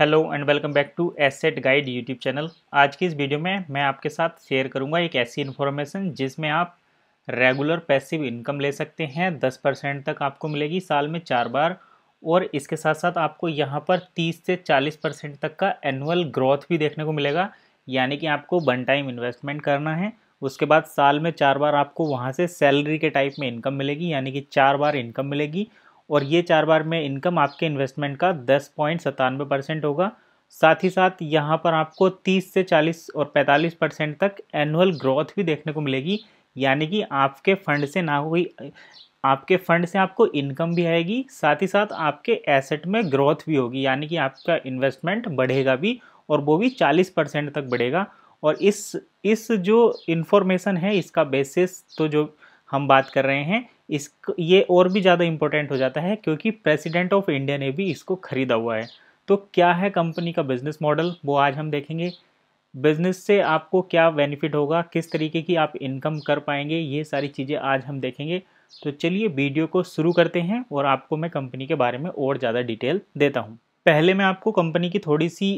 hello and welcome back to asset guide YouTube channel आज की इस वीडियो में मैं आपके साथ शेयर करूंगा एक ऐसी इन्फॉर्मेशन जिसमें आप रेगुलर पैसिव इनकम ले सकते हैं दस परसेंट तक आपको मिलेगी साल में चार बार और इसके साथ साथ आपको यहां पर तीस से चालीस परसेंट तक का एनुअल ग्रोथ भी देखने को मिलेगा यानी कि आपको वन टाइम इन्वेस्टमेंट करना है उसके बाद साल में चार बार आपको वहाँ से सैलरी के टाइप में इनकम मिलेगी यानी कि चार बार इनकम मिलेगी और ये चार बार में इनकम आपके इन्वेस्टमेंट का दस पॉइंट सतानवे परसेंट होगा साथ ही साथ यहाँ पर आपको तीस से चालीस और पैंतालीस परसेंट तक एनुअल ग्रोथ भी देखने को मिलेगी यानी कि आपके फंड से ना हुई आपके फंड से आपको इनकम भी आएगी साथ ही साथ आपके एसेट में ग्रोथ भी होगी यानी कि आपका इन्वेस्टमेंट बढ़ेगा भी और वो भी चालीस परसेंट तक बढ़ेगा और इस इस जो इन्फॉर्मेशन है इसका बेसिस तो जो हम बात कर रहे हैं इस ये और भी ज़्यादा इम्पोर्टेंट हो जाता है क्योंकि प्रेसिडेंट ऑफ इंडिया ने भी इसको ख़रीदा हुआ है तो क्या है कंपनी का बिजनेस मॉडल वो आज हम देखेंगे बिजनेस से आपको क्या बेनिफिट होगा किस तरीके की आप इनकम कर पाएंगे ये सारी चीज़ें आज हम देखेंगे तो चलिए वीडियो को शुरू करते हैं और आपको मैं कंपनी के बारे में और ज़्यादा डिटेल देता हूँ पहले मैं आपको कंपनी की थोड़ी सी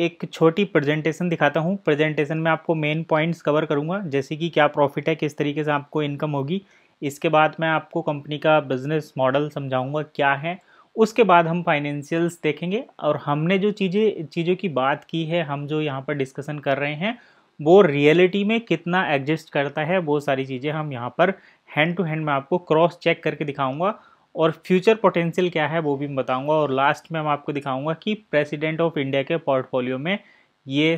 एक छोटी प्रेजेंटेशन दिखाता हूँ प्रेजेंटेशन में आपको मेन पॉइंट्स कवर करूँगा जैसे कि क्या प्रॉफिट है किस तरीके से आपको इनकम होगी इसके बाद मैं आपको कंपनी का बिजनेस मॉडल समझाऊंगा क्या है उसके बाद हम फाइनेंशियल्स देखेंगे और हमने जो चीज़ें चीज़ों की बात की है हम जो यहाँ पर डिस्कशन कर रहे हैं वो रियलिटी में कितना एग्जिस्ट करता है वो सारी चीज़ें हम यहाँ पर हैंड टू हैंड में आपको क्रॉस चेक करके दिखाऊंगा और फ्यूचर पोटेंशियल क्या है वो भी मैं बताऊँगा और लास्ट में हम आपको दिखाऊँगा कि प्रेसिडेंट ऑफ इंडिया के पोर्टफोलियो में ये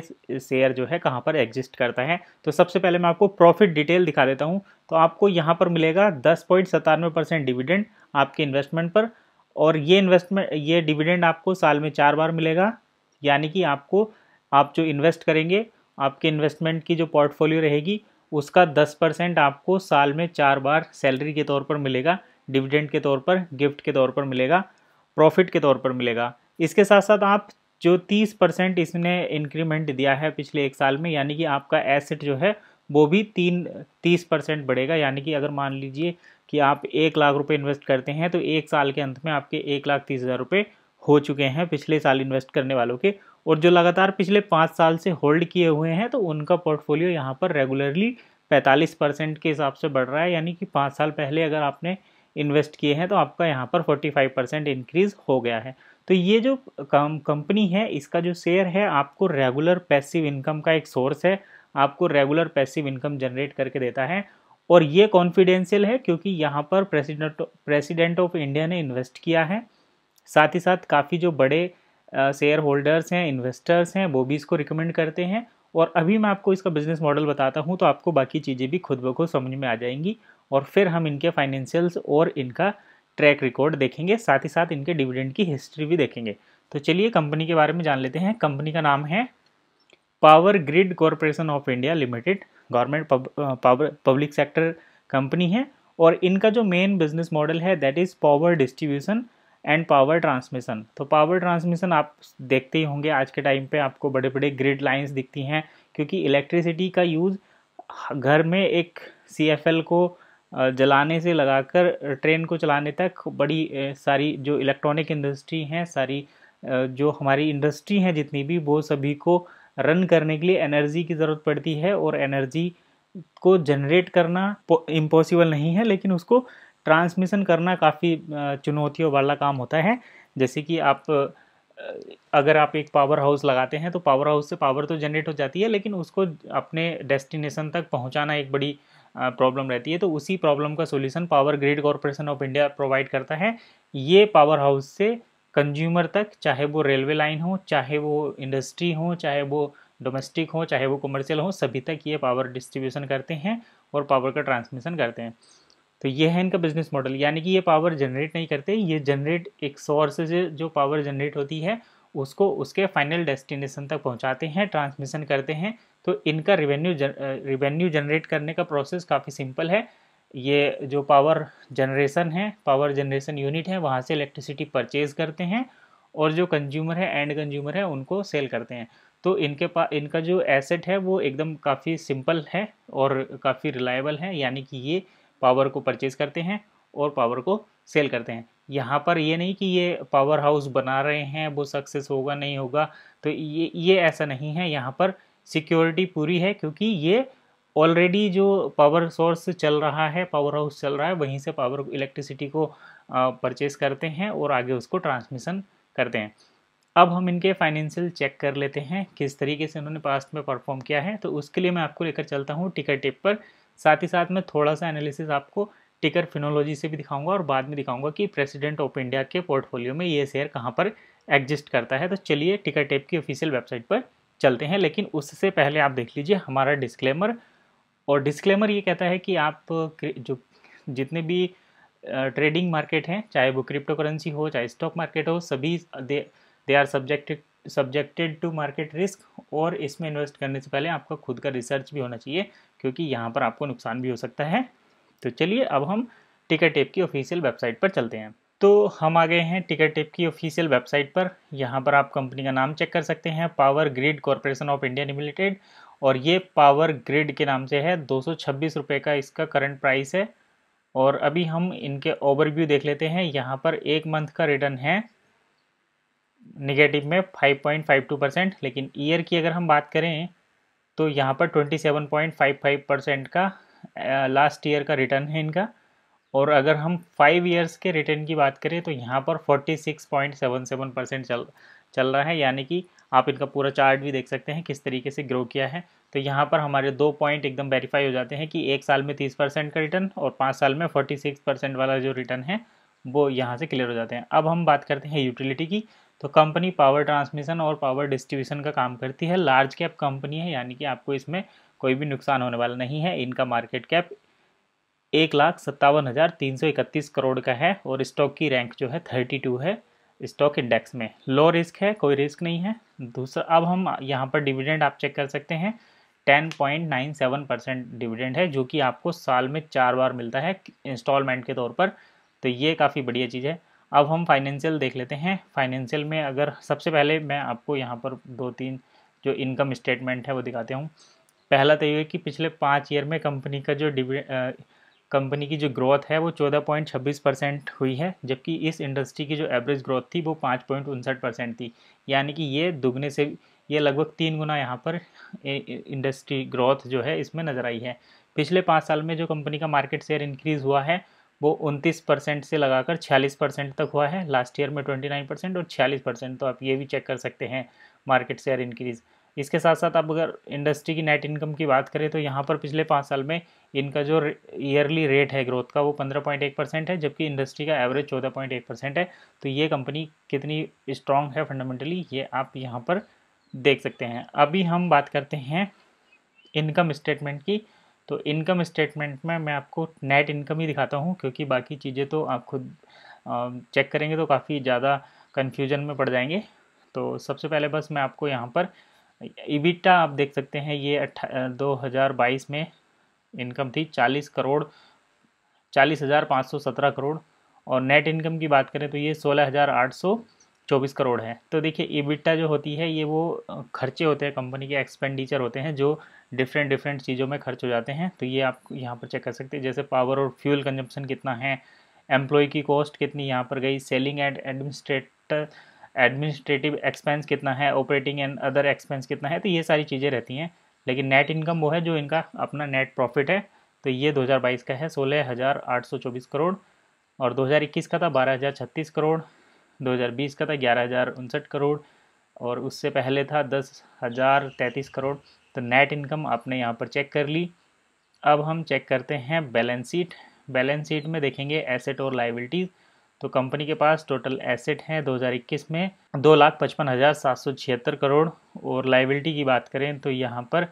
शेयर जो है कहाँ पर एग्जिस्ट करता है तो सबसे पहले मैं आपको प्रॉफिट डिटेल दिखा देता हूँ तो आपको यहाँ पर मिलेगा दस पॉइंट सतानवे परसेंट डिविडेंड आपके इन्वेस्टमेंट पर और ये इन्वेस्टमेंट ये डिविडेंड आपको साल में चार बार मिलेगा यानी कि आपको आप जो इन्वेस्ट करेंगे आपके इन्वेस्टमेंट की जो पोर्टफोलियो रहेगी उसका दस परसेंट आपको साल में चार बार सैलरी के तौर पर मिलेगा डिविडेंड के तौर पर गिफ्ट के तौर पर मिलेगा प्रॉफिट के तौर पर मिलेगा इसके साथ साथ आप जो 30 परसेंट इसने इंक्रीमेंट दिया है पिछले एक साल में यानी कि आपका एसेट जो है वो भी तीन तीस परसेंट बढ़ेगा यानी कि अगर मान लीजिए कि आप एक लाख रुपए इन्वेस्ट करते हैं तो एक साल के अंत में आपके एक लाख तीस हज़ार रुपये हो चुके हैं पिछले साल इन्वेस्ट करने वालों के और जो लगातार पिछले पाँच साल से होल्ड किए हुए हैं तो उनका पोर्टफोलियो यहाँ पर रेगुलरली पैंतालीस परसेंट के हिसाब से बढ़ रहा है यानी कि पाँच साल पहले अगर आपने इन्वेस्ट किए हैं तो आपका यहाँ पर फोर्टी फाइव परसेंट इंक्रीज़ हो गया है तो ये जो कंपनी है इसका जो शेयर है आपको रेगुलर पैसिव इनकम का एक सोर्स है आपको रेगुलर पैसिव इनकम जनरेट करके देता है और ये कॉन्फिडेंशियल है क्योंकि यहाँ पर प्रेसिडेंट प्रेसिडेंट ऑफ इंडिया ने इन्वेस्ट किया है साथ ही साथ काफ़ी जो बड़े शेयर होल्डर्स हैं इन्वेस्टर्स हैं वो भी इसको रिकमेंड करते हैं और अभी मैं आपको इसका बिजनेस मॉडल बताता हूँ तो आपको बाकी चीज़ें भी खुद ब खुद समझ में आ जाएंगी और फिर हम इनके फाइनेंशियल्स और इनका ट्रैक रिकॉर्ड देखेंगे साथ ही साथ इनके डिविडेंड की हिस्ट्री भी देखेंगे तो चलिए कंपनी के बारे में जान लेते हैं कंपनी का नाम है power grid corporation of India limited government power public sector company है और इनका जो मेन बिजनेस मॉडल है that is power distribution and power transmission तो पावर ट्रांसमिशन आप देखते ही होंगे आज के टाइम पे आपको बड़े बड़े ग्रिड लाइंस दिखती हैं क्योंकि इलेक्ट्रिसिटी का यूज़ घर में एक सी को जलाने से लगाकर ट्रेन को चलाने तक बड़ी सारी जो इलेक्ट्रॉनिक इंडस्ट्री हैं सारी जो हमारी इंडस्ट्री हैं जितनी भी वो सभी को रन करने के लिए एनर्जी की ज़रूरत पड़ती है और एनर्जी को जनरेट करना इम्पॉसिबल नहीं है लेकिन उसको ट्रांसमिशन करना काफ़ी चुनौतियों वाला काम होता है जैसे कि आप अगर आप एक पावर हाउस लगाते हैं तो पावर हाउस से पावर तो जनरेट हो जाती है लेकिन उसको अपने डेस्टिनेशन तक पहुंचाना एक बड़ी प्रॉब्लम रहती है तो उसी प्रॉब्लम का solution power grid corporation of India provide करता है ये पावर हाउस से कंज्यूमर तक चाहे वो रेलवे लाइन हो चाहे वो इंडस्ट्री हो चाहे वो डोमेस्टिक हो चाहे वो कमर्शियल हो सभी तक ये पावर डिस्ट्रीब्यूशन करते हैं और पावर का ट्रांसमिशन करते हैं तो ये है इनका बिजनेस मॉडल यानी कि ये पावर जनरेट नहीं करते ये जनरेट एक सोर्स से जो पावर जनरेट होती है उसको उसके फाइनल डेस्टिनेशन तक पहुंचाते हैं ट्रांसमिशन करते हैं तो इनका रिवेन्यू जन, रिवेन्यू जनरेट करने का प्रोसेस काफ़ी सिंपल है ये जो पावर जनरेशन है पावर जनरेशन यूनिट है वहाँ से इलेक्ट्रिसिटी परचेज करते हैं और जो कंज्यूमर है एंड कंज्यूमर है उनको सेल करते हैं तो इनके पास इनका जो एसेट है वो एकदम काफ़ी सिंपल है और काफ़ी रिलायबल है यानी कि ये पावर को परचेज़ करते हैं और पावर को सेल करते हैं यहाँ पर ये नहीं कि ये पावर हाउस बना रहे हैं वो सक्सेस होगा नहीं होगा तो ये ये ऐसा नहीं है यहाँ पर सिक्योरिटी पूरी है क्योंकि ये ऑलरेडी जो पावर सोर्स चल रहा है पावर हाउस चल रहा है वहीं से पावर इलेक्ट्रिसिटी को परचेस करते हैं और आगे उसको ट्रांसमिशन करते हैं अब हम इनके फाइनेंशियल चेक कर लेते हैं किस तरीके से इन्होंने पास्ट में परफॉर्म किया है तो उसके लिए मैं आपको लेकर चलता हूँ टिकर टिप पर साथ ही साथ मैं थोड़ा सा एनालिसिस आपको टिकर फिनोलॉजी से भी दिखाऊंगा और बाद में दिखाऊंगा कि प्रेसिडेंट ऑफ इंडिया के पोर्टफोलियो में ये शेयर कहाँ पर एग्जिस्ट करता है तो चलिए टिकर टेप की ऑफिशियल वेबसाइट पर चलते हैं लेकिन उससे पहले आप देख लीजिए हमारा डिस्क्लेमर और डिस्क्लेमर ये कहता है कि आप जो जितने भी ट्रेडिंग मार्केट हैं चाहे वो क्रिप्टो करेंसी हो चाहे स्टॉक मार्केट हो सभी they are subjected subjected to market risk और इसमें इन्वेस्ट करने से पहले आपका खुद का रिसर्च भी होना चाहिए क्योंकि यहाँ पर आपको नुकसान भी हो सकता है तो चलिए अब हम टिकट टेप की ऑफिशियल वेबसाइट पर चलते हैं तो हम आ गए हैं टिकट टेप की ऑफिशियल वेबसाइट पर यहाँ पर आप कंपनी का नाम चेक कर सकते हैं power grid corporation of India limited और ये पावर ग्रिड के नाम से है दो सौ का इसका करंट प्राइस है और अभी हम इनके ओवरव्यू देख लेते हैं यहाँ पर एक मंथ का रिटर्न है निगेटिव में 5.52 परसेंट लेकिन ईयर की अगर हम बात करें तो यहाँ पर 27.55 परसेंट का लास्ट ईयर का रिटर्न है इनका और अगर हम फाइव ईयर्स के रिटर्न की बात करें तो यहाँ पर 46.77 परसेंट चल चल रहा है यानी कि आप इनका पूरा चार्ट भी देख सकते हैं किस तरीके से ग्रो किया है तो यहाँ पर हमारे दो पॉइंट एकदम वेरीफाई हो जाते हैं कि एक साल में तीस परसेंट का रिटर्न और पाँच साल में फोर्टी सिक्स परसेंट वाला जो रिटर्न है वो यहाँ से क्लियर हो जाते हैं अब हम बात करते हैं यूटिलिटी की तो कंपनी पावर ट्रांसमिशन और पावर डिस्ट्रीब्यूशन का काम करती है लार्ज कैप कंपनी है यानी कि आपको इसमें कोई भी नुकसान होने वाला नहीं है इनका मार्केट कैप एक लाख सत्तावन हज़ार तीन सौ इकतीस करोड़ का है और स्टॉक की रैंक जो है थर्टी टू है स्टॉक इंडेक्स में लो रिस्क है कोई रिस्क नहीं है दूसरा अब हम यहाँ पर डिविडेंड आप चेक कर सकते हैं ten point nine seven percent dividend है जो कि आपको साल में चार बार मिलता है इंस्टॉलमेंट के तौर पर तो ये काफ़ी बढ़िया चीज़ है अब हम फाइनेंशियल देख लेते हैं फाइनेंशियल में अगर सबसे पहले मैं आपको यहाँ पर दो तीन जो इनकम स्टेटमेंट है वो दिखाते हूँ पहला तो ये कि पिछले पाँच ईयर में कंपनी का जो डिविडेंड कंपनी की जो ग्रोथ है वो छब्बीस परसेंट हुई है जबकि इस इंडस्ट्री की जो एवरेज ग्रोथ थी वो पाँच पॉइंट उनसठ परसेंट थी यानी कि ये दुगने से ये लगभग तीन गुना यहाँ पर इंडस्ट्री ग्रोथ जो है इसमें नज़र आई है पिछले पाँच साल में जो कंपनी का मार्केट शेयर इंक्रीज़ हुआ है वो उनतीस परसेंट से लगाकर छियालीस परसेंट तक हुआ है लास्ट ईयर में ट्वेंटी नाइन परसेंट और छियालीस परसेंट तो आप ये भी चेक कर सकते हैं मार्केट शेयर इंक्रीज़ इसके साथ साथ अब अगर इंडस्ट्री की नेट इनकम की बात करें तो यहाँ पर पिछले पाँच साल में इनका जो ईयरली रेट है ग्रोथ का वो पंद्रह पॉइंट एक परसेंट है जबकि इंडस्ट्री का एवरेज चौदह पॉइंट एक परसेंट है तो ये कंपनी कितनी स्ट्रांग है फंडामेंटली ये आप यहाँ पर देख सकते हैं अभी हम बात करते हैं इनकम स्टेटमेंट की तो इनकम स्टेटमेंट में मैं आपको नेट इनकम ही दिखाता हूँ क्योंकि बाकी चीज़ें तो आप खुद चेक करेंगे तो काफ़ी ज़्यादा कन्फ्यूजन में पड़ जाएंगे तो सबसे पहले बस मैं आपको यहाँ पर इबिटा आप देख सकते हैं ये अट्ठा दो हज़ार बाईस में इनकम थी चालीस करोड़ चालीस हज़ार पाँच सौ सत्रह करोड़ और नेट इनकम की बात करें तो ये सोलह हज़ार आठ सौ चौबीस करोड़ है तो देखिए इबिटा जो होती है ये वो खर्चे होते हैं कंपनी के एक्सपेंडिचर होते हैं जो डिफरेंट डिफरेंट चीज़ों में खर्च हो जाते हैं तो ये आप यहाँ पर चेक कर सकते हैं जैसे पावर और फ्यूल कंजम्पशन कितना है एम्प्लॉय की कॉस्ट कितनी यहाँ पर गई selling and administrator administrative expense कितना है ऑपरेटिंग एंड अदर एक्सपेंस कितना है तो ये सारी चीज़ें रहती हैं लेकिन नेट इनकम वो है जो इनका अपना नेट प्रॉफिट है तो ये 2022 का है सोलह करोड़ और 2021 का था बारह करोड़ 2020 का था ग्यारह करोड़ और उससे पहले था दस हज़ार तैंतीस करोड़ तो नेट इनकम आपने यहाँ पर चेक कर ली अब हम चेक करते हैं बैलेंस शीट बैलेंस शीट में देखेंगे एसेट और लाइबिलिटीज़ तो कंपनी के पास टोटल एसेट हैं 2021 में दो लाख पचपन हज़ार सात सौ छिहत्तर करोड़ और लाइबिलिटी की बात करें तो यहाँ पर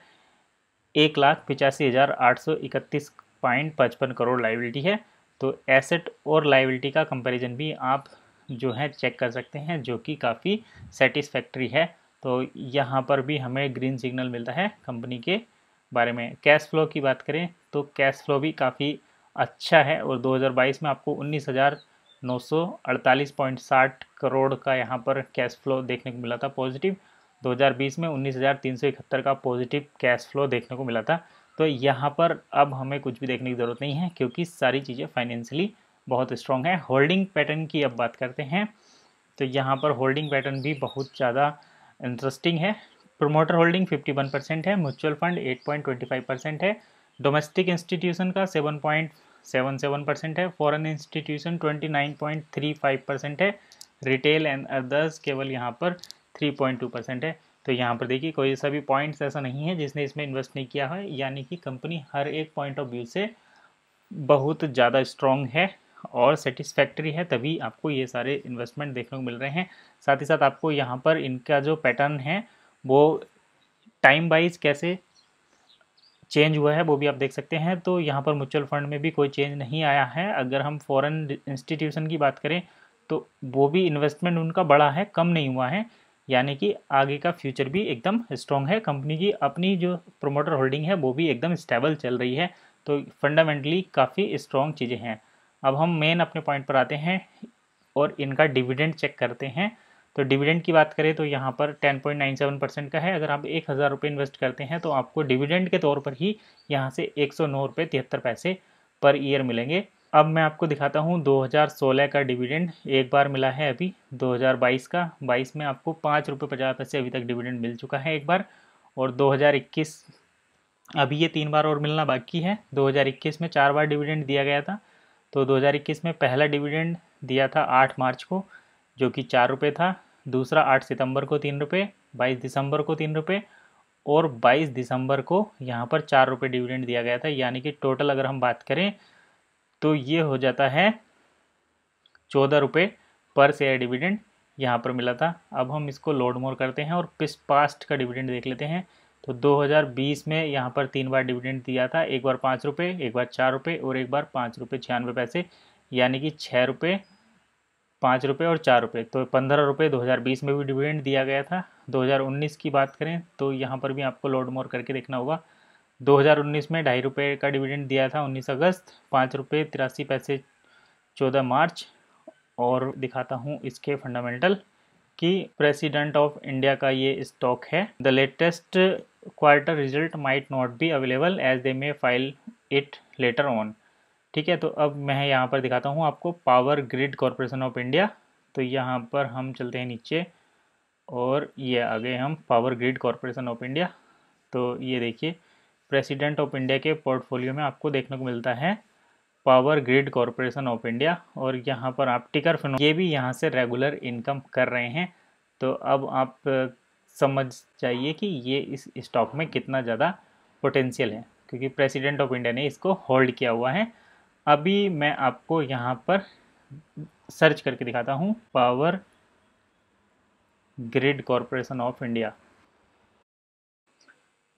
एक लाख पिचासी हज़ार आठ सौ इकतीस पॉइंट पचपन करोड़ लाइबिलिटी है तो एसेट और लाइबिलिटी का कंपैरिजन भी आप जो है चेक कर सकते हैं जो कि काफ़ी सेटिस्फैक्ट्री है तो यहाँ पर भी हमें ग्रीन सिग्नल मिलता है कंपनी के बारे में कैश फ्लो की बात करें तो कैश फ्लो भी काफ़ी अच्छा है और 2022 में आपको उन्नीस हज़ार 948.60 करोड़ का यहाँ पर कैश फ्लो देखने को मिला था पॉजिटिव 2020 में उन्नीस का पॉजिटिव कैश फ्लो देखने को मिला था तो यहाँ पर अब हमें कुछ भी देखने की ज़रूरत नहीं है क्योंकि सारी चीज़ें फाइनेंशियली बहुत स्ट्रॉन्ग है होल्डिंग पैटर्न की अब बात करते हैं तो यहाँ पर होल्डिंग पैटर्न भी बहुत ज़्यादा इंटरेस्टिंग है प्रोमोटर होल्डिंग 51 परसेंट है म्यूचुअल फंड 8.25 परसेंट है डोमेस्टिक इंस्टीट्यूशन का सेवन सेवन परसेंट है foreign institution twenty nine point three five percent है रिटेल एंड अदर्स केवल यहाँ पर थ्री पॉइंट टू परसेंट है तो यहाँ पर देखिए कोई ऐसा भी पॉइंट्स ऐसा नहीं है जिसने इसमें इन्वेस्ट नहीं किया है यानी कि कंपनी हर एक पॉइंट ऑफ व्यू से बहुत ज़्यादा स्ट्रॉन्ग है और सेटिस्फैक्ट्री है तभी आपको ये सारे इन्वेस्टमेंट देखने को मिल रहे हैं साथ ही साथ आपको यहाँ पर इनका जो पैटर्न है वो टाइम वाइज कैसे चेंज हुआ है वो भी आप देख सकते हैं तो यहाँ पर म्यूचुअल फंड में भी कोई चेंज नहीं आया है अगर हम फॉरेन इंस्टीट्यूशन की बात करें तो वो भी इन्वेस्टमेंट उनका बड़ा है कम नहीं हुआ है यानी कि आगे का फ्यूचर भी एकदम स्ट्रॉन्ग है कंपनी की अपनी जो प्रोमोटर होल्डिंग है वो भी एकदम स्टेबल चल रही है तो फंडामेंटली काफ़ी स्ट्रॉन्ग चीज़ें हैं अब हम मेन अपने पॉइंट पर आते हैं और इनका डिविडेंड चेक करते हैं तो डिविडेंड की बात करें तो यहाँ पर 10.97 परसेंट का है अगर आप एक हज़ार रुपये इन्वेस्ट करते हैं तो आपको डिविडेंड के तौर पर ही यहाँ से एक सौ नौ रुपये तिहत्तर पैसे पर ईयर मिलेंगे अब मैं आपको दिखाता हूँ 2016 का डिविडेंड एक बार मिला है अभी 2022 का 22 में आपको पाँच रुपये पचास पैसे अभी तक डिविडेंड मिल चुका है एक बार और 2021 अभी ये तीन बार और मिलना बाकी है 2021 में चार बार डिविडेंड दिया गया था तो 2021 में पहला डिविडेंड दिया था आठ मार्च को जो कि चार रुपये था दूसरा आठ सितंबर को तीन रुपये बाईस दिसंबर को तीन रुपये और बाईस दिसंबर को यहाँ पर चार रुपये डिविडेंड दिया गया था यानी कि टोटल अगर हम बात करें तो ये हो जाता है चौदह रुपये पर शेयर डिविडेंड यहाँ पर मिला था अब हम इसको लोड मोर करते हैं और पिस पास्ट का डिविडेंड देख लेते हैं तो 2020 में यहाँ पर तीन बार डिविडेंड दिया था एक बार पाँच रुपये एक बार चार रुपये और एक बार पाँच रुपये छियानवे पैसे यानी कि छः रुपये पाँच रुपये और चार रुपये तो पंद्रह रुपये दो हजार बीस में भी डिविडेंड दिया गया था दो हजार उन्नीस की बात करें तो यहाँ पर भी आपको लोड मोर करके देखना होगा दो हजार उन्नीस में ढाई रुपये का डिविडेंड दिया था उन्नीस अगस्त पाँच रुपये तिरासी पैसे चौदह मार्च और दिखाता हूँ इसके फंडामेंटल कि प्रेसिडेंट ऑफ इंडिया का ये स्टॉक है the latest quarter result might not be available as they may file it later on ठीक है तो अब मैं यहाँ पर दिखाता हूँ आपको power grid corporation of India तो यहाँ पर हम चलते हैं नीचे और ये आ गए हम power grid corporation of India तो ये देखिए प्रेसिडेंट ऑफ इंडिया के पोर्टफोलियो में आपको देखने को मिलता है power grid corporation of India और यहाँ पर आप टिकर फिन ये भी यहाँ से रेगुलर इनकम कर रहे हैं तो अब आप समझ जाइए कि ये इस स्टॉक में कितना ज़्यादा पोटेंशियल है क्योंकि प्रेसिडेंट ऑफ इंडिया ने इसको होल्ड किया हुआ है अभी मैं आपको यहाँ पर सर्च करके दिखाता हूँ power grid corporation of India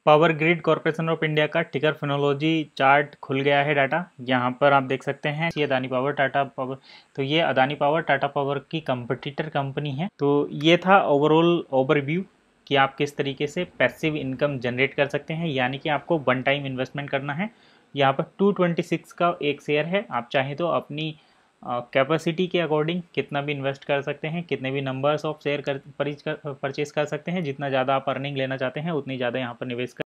power grid corporation of India का टिकर फिनोलॉजी चार्ट खुल गया है डाटा यहाँ पर आप देख सकते हैं ये अदानी पावर टाटा पावर तो ये अदानी पावर टाटा पावर की कंपटीटर कंपनी है तो ये था ओवरऑल ओवरव्यू कि आप किस तरीके से पैसिव इनकम जनरेट कर सकते हैं यानी कि आपको वन टाइम इन्वेस्टमेंट करना है यहाँ पर 226 का एक शेयर है आप चाहें तो अपनी कैपेसिटी के अकॉर्डिंग कितना भी इन्वेस्ट कर सकते हैं कितने भी नंबर्स ऑफ शेयर कर परचेज कर सकते हैं जितना ज़्यादा आप अर्निंग लेना चाहते हैं उतनी ज़्यादा यहाँ पर निवेश कर